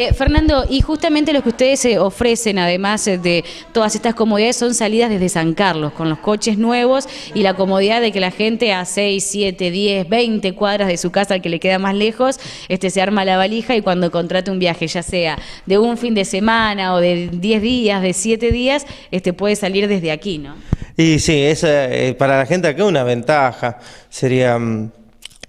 Eh, Fernando, y justamente lo que ustedes eh, ofrecen, además eh, de todas estas comodidades, son salidas desde San Carlos, con los coches nuevos y la comodidad de que la gente a 6, 7, 10, 20 cuadras de su casa, que le queda más lejos, este, se arma la valija y cuando contrate un viaje, ya sea de un fin de semana o de 10 días, de 7 días, este, puede salir desde aquí, ¿no? Y sí, es, para la gente acá una ventaja. Sería... Mm,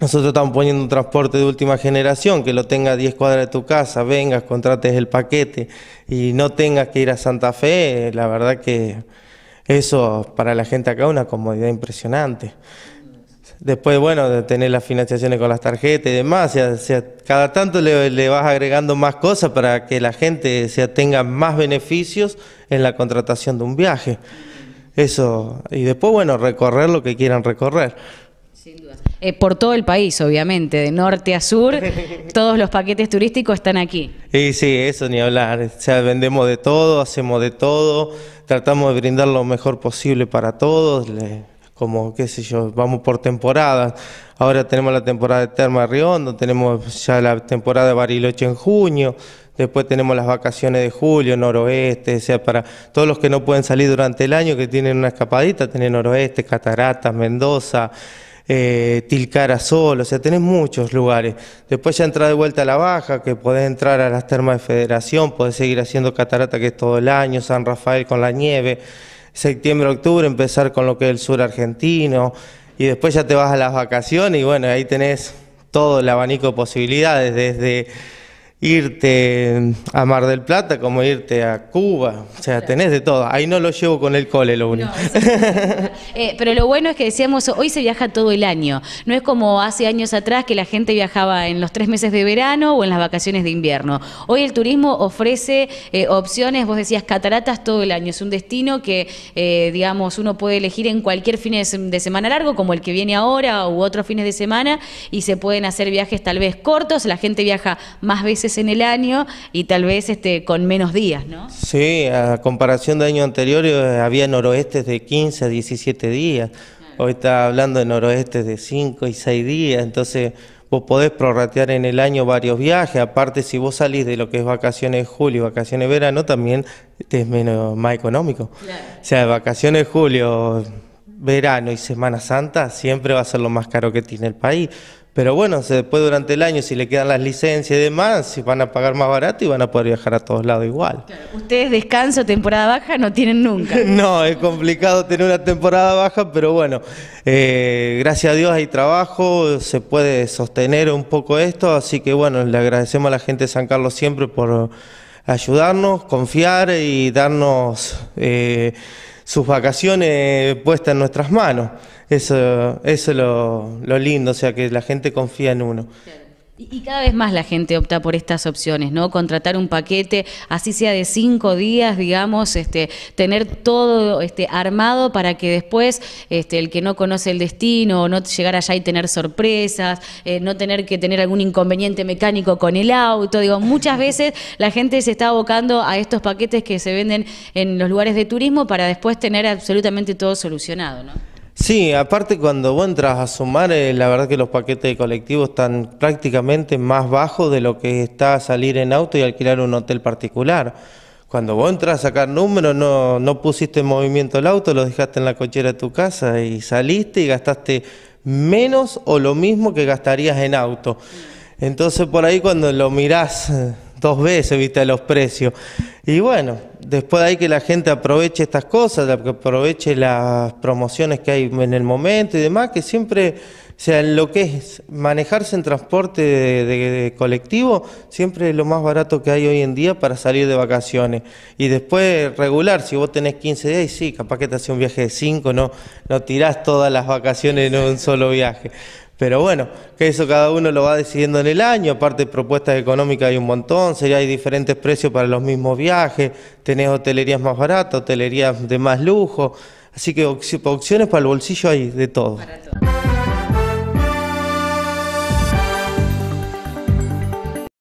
nosotros estamos poniendo un transporte de última generación, que lo tenga a 10 cuadras de tu casa, vengas, contrates el paquete y no tengas que ir a Santa Fe. La verdad que eso para la gente acá es una comodidad impresionante. Después, bueno, de tener las financiaciones con las tarjetas y demás, cada tanto le, vas agregando más cosas para que la gente se tenga más beneficios en la contratación de un viaje. Eso, y después, bueno, recorrer lo que quieran recorrer. Sin duda. Eh, por todo el país, obviamente, de norte a sur, todos los paquetes turísticos están aquí. Y sí, eso ni hablar. O sea, vendemos de todo, hacemos de todo, tratamos de brindar lo mejor posible para todos. como, qué sé yo, vamos por temporadas. Ahora tenemos la temporada de Terma Riondo, tenemos ya la temporada de Bariloche en junio, después tenemos las vacaciones de julio, noroeste, o sea, para todos los que no pueden salir durante el año, que tienen una escapadita, tienen noroeste, Cataratas, Mendoza, eh, Tilcara Sol, o sea, tenés muchos lugares. Después ya entrar de vuelta a la Baja, que podés entrar a las termas de Federación, podés seguir haciendo catarata que es todo el año, San Rafael con la nieve, septiembre, octubre empezar con lo que es el sur argentino, y después ya te vas a las vacaciones y bueno, ahí tenés todo el abanico de posibilidades, desde irte a Mar del Plata como irte a Cuba, o sea, tenés de todo. Ahí no lo llevo con el cole, lo único. Eh, pero lo bueno es que decíamos, hoy se viaja todo el año, no es como hace años atrás que la gente viajaba en los tres meses de verano o en las vacaciones de invierno. Hoy el turismo ofrece eh, opciones, vos decías, cataratas todo el año, es un destino que, eh, digamos, uno puede elegir en cualquier fin de semana largo, como el que viene ahora u otros fines de semana, y se pueden hacer viajes tal vez cortos, la gente viaja más veces en el año y tal vez este, con menos días, ¿no? Sí, a comparación del año anterior eh, había noroestes de 15 a 17 días. Hoy está hablando de noroestes de 5 y 6 días, entonces vos podés prorratear en el año varios viajes, aparte si vos salís de lo que es vacaciones de julio y vacaciones de verano, también es menos, más económico. O sea, vacaciones de julio verano y Semana Santa siempre va a ser lo más caro que tiene el país. Pero bueno, después durante el año, si le quedan las licencias y demás, si van a pagar más barato y van a poder viajar a todos lados igual. ustedes descanso, temporada baja, no tienen nunca. no, es complicado tener una temporada baja, pero bueno, eh, gracias a Dios hay trabajo, se puede sostener un poco esto, así que bueno, le agradecemos a la gente de San Carlos siempre por ayudarnos, confiar y darnos... Eh, sus vacaciones puestas en nuestras manos. Eso, eso es lo, lindo, o sea, que la gente confía en uno. Y, cada vez más la gente opta por estas opciones, ¿no? Contratar un paquete, así sea de cinco días, digamos, este, tener todo este, armado para que después este, el que no conoce el destino, no llegar allá y tener sorpresas, eh, no tener que tener algún inconveniente mecánico con el auto. Digo, muchas veces la gente se está abocando a estos paquetes que se venden en los lugares de turismo para después tener absolutamente todo solucionado, ¿no? Sí, aparte cuando vos entras a sumar, eh, la verdad que los paquetes de colectivo están prácticamente más bajos de lo que está salir en auto y alquilar un hotel particular. Cuando vos entras a sacar números, no, no pusiste en movimiento el auto, lo dejaste en la cochera de tu casa y saliste y gastaste menos o lo mismo que gastarías en auto. Entonces por ahí cuando lo mirás eh, dos veces, viste, los precios. Y bueno, después de ahí que la gente aproveche estas cosas, que aproveche las promociones que hay en el momento y demás, que siempre, o sea, lo que es manejarse en transporte de, colectivo, siempre es lo más barato que hay hoy en día para salir de vacaciones. Y después regular, si vos tenés 15 días, y sí, capaz que te hace un viaje de 5, no, no tirás todas las vacaciones en un solo viaje. Pero bueno, que eso cada uno lo va decidiendo en el año, aparte propuestas económicas hay un montón, sería, hay diferentes precios para los mismos viajes, tenés hotelerías más baratas, hotelerías de más lujo, así que opciones para el bolsillo hay de todo.